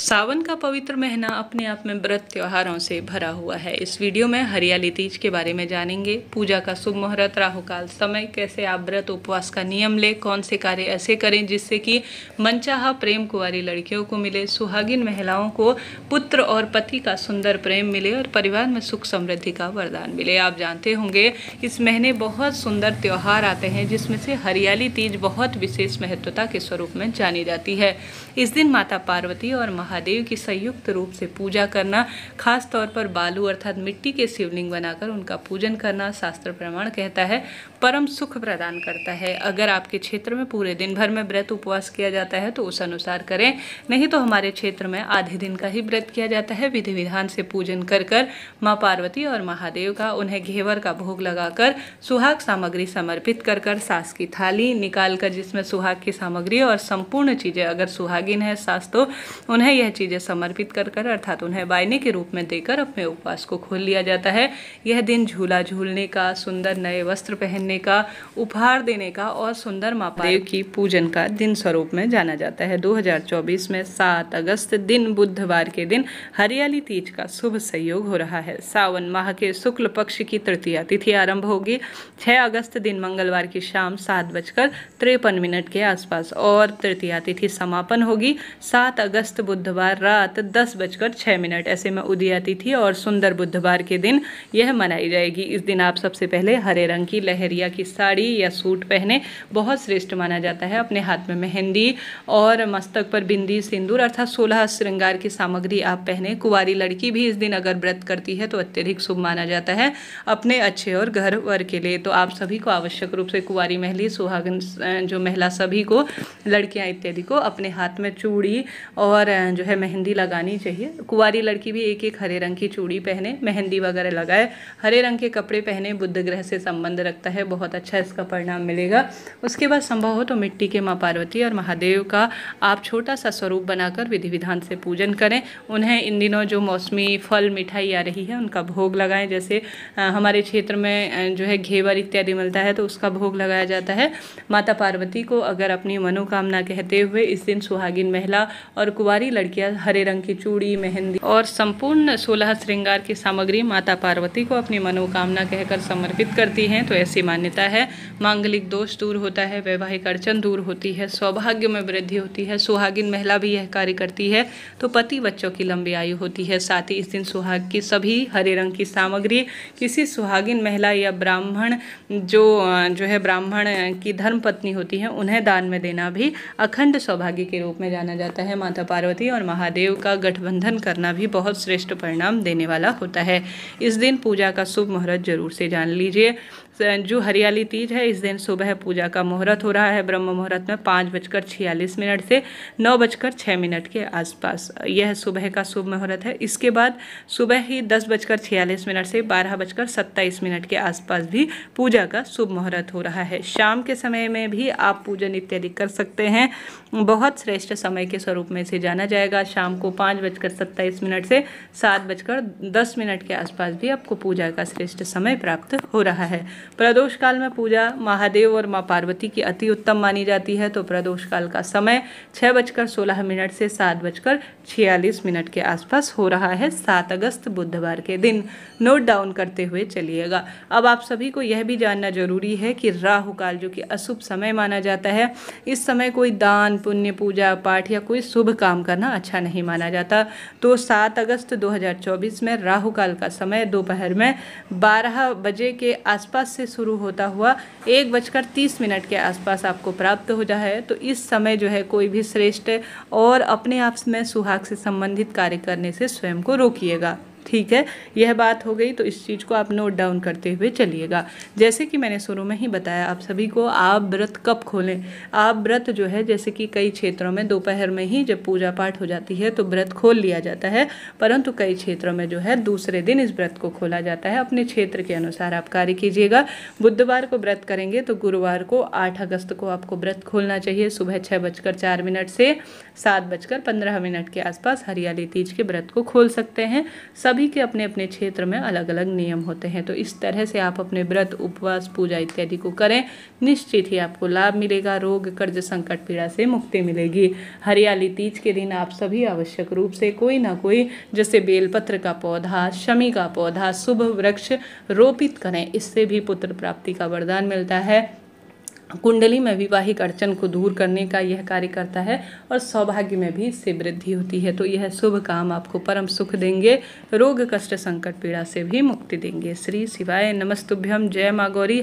सावन का पवित्र महीना अपने आप में व्रत त्योहारों से भरा हुआ है इस वीडियो में हरियाली तीज के बारे में जानेंगे पूजा का शुभ मुहूर्त राहुकाल समय कैसे आप व्रत उपवास का नियम ले कौन से कार्य ऐसे करें जिससे कि मनचाहा प्रेम कुंवारी लड़कियों को मिले सुहागिन महिलाओं को पुत्र और पति का सुंदर प्रेम मिले और परिवार में सुख समृद्धि का वरदान मिले आप जानते होंगे इस महीने बहुत सुंदर त्यौहार आते हैं जिसमें से हरियाली तीज बहुत विशेष महत्वता के स्वरूप में जानी जाती है इस दिन माता पार्वती और महादेव की संयुक्त रूप से पूजा करना खास तौर पर बालू अर्थात मिट्टी के शिवलिंग बनाकर उनका पूजन करना शास्त्र प्रमाण कहता है परम सुख प्रदान करता है अगर आपके क्षेत्र में पूरे दिन भर में व्रत उपवास किया जाता है तो उस अनुसार करें नहीं तो हमारे क्षेत्र में आधे दिन का ही व्रत किया जाता है विधि विधान से पूजन कर कर माँ पार्वती और महादेव का उन्हें घेवर का भोग लगाकर सुहाग सामग्री समर्पित कर कर सास की थाली निकाल कर जिसमें सुहाग की सामग्री और संपूर्ण चीज़ें अगर सुहागिन है सास तो उन्हें यह चीज़ें समर्पित कर कर अर्थात उन्हें वायने के रूप में देकर अपने उपवास को खोल लिया जाता है यह दिन झूला झूलने का सुंदर नए वस्त्र पहनने का उपहार देने का और सुंदर मापा देव की पूजन का दिन स्वरूप में जाना जाता है 2024 में 7 अगस्त दिन बुधवार के दिन हरियाली तीज का शुभ सहयोग हो रहा है सावन माह के शुक्ल पक्ष की तृतीया तिथि आरंभ होगी 6 अगस्त दिन मंगलवार की शाम सात बजकर तिरपन मिनट के आसपास और तृतीया तिथि समापन होगी सात अगस्त बुध बुधवार रात दस बजकर छः मिनट ऐसे में आती तिथि और सुंदर बुधवार के दिन यह मनाई जाएगी इस दिन आप सबसे पहले हरे रंग की लहरिया की साड़ी या सूट पहने बहुत श्रेष्ठ माना जाता है अपने हाथ में मेहंदी और मस्तक पर बिंदी सिंदूर अर्थात सोलह श्रृंगार की सामग्री आप पहने कुंवारी लड़की भी इस दिन अगर व्रत करती है तो अत्यधिक शुभ माना जाता है अपने अच्छे और घर वर के लिए तो आप सभी को आवश्यक रूप से कुंवारी महली सुहागन जो महिला सभी को लड़कियां इत्यादि को अपने हाथ में चूड़ी और जो है मेहंदी लगानी चाहिए कुंवारी लड़की भी एक एक हरे रंग की चूड़ी पहने मेहंदी वगैरह लगाए हरे रंग के कपड़े पहने बुद्ध ग्रह से संबंध रखता है बहुत अच्छा इसका परिणाम मिलेगा उसके बाद संभव हो तो मिट्टी के माँ पार्वती और महादेव का आप छोटा सा स्वरूप बनाकर विधि विधान से पूजन करें उन्हें इन दिनों जो मौसमी फल मिठाई आ रही है उनका भोग लगाएं जैसे हमारे क्षेत्र में जो है घेवर इत्यादि मिलता है तो उसका भोग लगाया जाता है माता पार्वती को अगर अपनी मनोकामना कहते हुए इस दिन सुहागिन महिला और कुंवारी लड़कियां हरे रंग की चूड़ी मेहंदी और संपूर्ण सोलह श्रृंगार की सामग्री माता पार्वती को अपनी मनोकामना कहकर समर्पित करती हैं तो ऐसी मान्यता है मांगलिक दोष दूर होता है वैवाहिक अड़चन दूर होती है सौभाग्य में वृद्धि होती है सुहागिन महिला भी यह कार्य करती है तो पति बच्चों की लंबी आयु होती है साथ ही इस दिन सुहाग की सभी हरे रंग की सामग्री किसी सुहागिन महिला या ब्राह्मण जो जो है ब्राह्मण की धर्म पत्नी होती है उन्हें दान में देना भी अखंड सौभाग्य के रूप में जाना जाता है माता पार्वती देवी और महादेव का गठबंधन करना भी बहुत श्रेष्ठ परिणाम देने वाला होता है इस दिन पूजा का शुभ मुहूर्त जरूर से जान लीजिए जो हरियाली तीज है इस दिन सुबह पूजा का मुहूर्त हो रहा है ब्रह्म मुहूर्त में पाँच बजकर छियालीस मिनट से नौ बजकर छः मिनट के आसपास यह सुबह का शुभ मुहूर्त है इसके बाद सुबह ही दस बजकर छियालीस मिनट से बारह बजकर सत्ताईस मिनट के आसपास भी पूजा का शुभ मुहूर्त हो रहा है शाम के समय में भी आप पूजन इत्यादि कर सकते हैं बहुत श्रेष्ठ समय के स्वरूप में से जाना जाएगा शाम को पाँच बजकर सत्ताईस मिनट से सात बजकर दस मिनट के आसपास भी आपको पूजा का श्रेष्ठ समय प्राप्त हो रहा है प्रदोष काल में पूजा महादेव और माँ पार्वती की अति उत्तम मानी जाती है तो प्रदोष काल का समय छः बजकर सोलह मिनट से सात बजकर छियालीस मिनट के आसपास हो रहा है सात अगस्त बुधवार के दिन नोट डाउन करते हुए चलिएगा अब आप सभी को यह भी जानना जरूरी है कि राहु काल जो कि अशुभ समय माना जाता है इस समय कोई दान पुण्य पूजा पाठ या कोई शुभ काम करना अच्छा नहीं माना जाता तो सात अगस्त दो में राहु काल का समय दोपहर में बारह बजे के आसपास से शुरू होता हुआ एक बजकर तीस मिनट के आसपास आपको प्राप्त हो जाए तो इस समय जो है कोई भी श्रेष्ठ और अपने आप में सुहाग से संबंधित कार्य करने से स्वयं को रोकिएगा ठीक है यह बात हो गई तो इस चीज़ को आप नोट डाउन करते हुए चलिएगा जैसे कि मैंने शुरू में ही बताया आप सभी को आप व्रत कब खोलें आप व्रत जो है जैसे कि कई क्षेत्रों में दोपहर में ही जब पूजा पाठ हो जाती है तो व्रत खोल लिया जाता है परंतु कई क्षेत्रों में जो है दूसरे दिन इस व्रत को खोला जाता है अपने क्षेत्र के अनुसार आप कार्य कीजिएगा बुधवार को व्रत करेंगे तो गुरुवार को आठ अगस्त को आपको व्रत खोलना चाहिए सुबह छः बजकर चार मिनट से सात बजकर पंद्रह मिनट के आसपास हरियाली तीज के व्रत को खोल सकते हैं सब सभी के अपने अपने क्षेत्र में अलग अलग नियम होते हैं तो इस तरह से आप अपने व्रत उपवास पूजा इत्यादि को करें निश्चित ही आपको लाभ मिलेगा रोग कर्ज संकट पीड़ा से मुक्ति मिलेगी हरियाली तीज के दिन आप सभी आवश्यक रूप से कोई ना कोई जैसे बेलपत्र का पौधा शमी का पौधा शुभ वृक्ष रोपित करें इससे भी पुत्र प्राप्ति का वरदान मिलता है कुंडली में विवाहिक अड़चन को दूर करने का यह कार्य करता है और सौभाग्य में भी इससे वृद्धि होती है तो यह शुभ काम आपको परम सुख देंगे रोग कष्ट संकट पीड़ा से भी मुक्ति देंगे श्री शिवाय नमस्तुभ्यम जय मागौरी